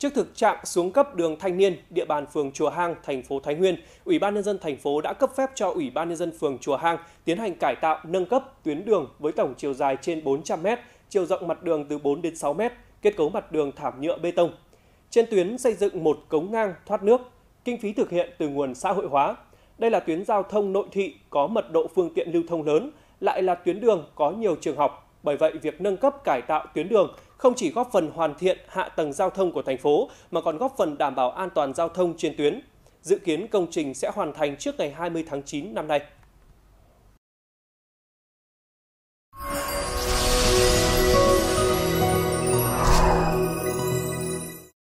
Trước thực trạng xuống cấp đường thanh niên địa bàn phường Chùa Hang, thành phố Thái Nguyên, Ủy ban nhân dân thành phố đã cấp phép cho Ủy ban nhân dân phường Chùa Hang tiến hành cải tạo nâng cấp tuyến đường với tổng chiều dài trên 400 m, chiều rộng mặt đường từ 4 đến 6 m, kết cấu mặt đường thảm nhựa bê tông. Trên tuyến xây dựng một cống ngang thoát nước, kinh phí thực hiện từ nguồn xã hội hóa. Đây là tuyến giao thông nội thị có mật độ phương tiện lưu thông lớn, lại là tuyến đường có nhiều trường học. Bởi vậy, việc nâng cấp cải tạo tuyến đường không chỉ góp phần hoàn thiện hạ tầng giao thông của thành phố mà còn góp phần đảm bảo an toàn giao thông trên tuyến. Dự kiến công trình sẽ hoàn thành trước ngày 20 tháng 9 năm nay.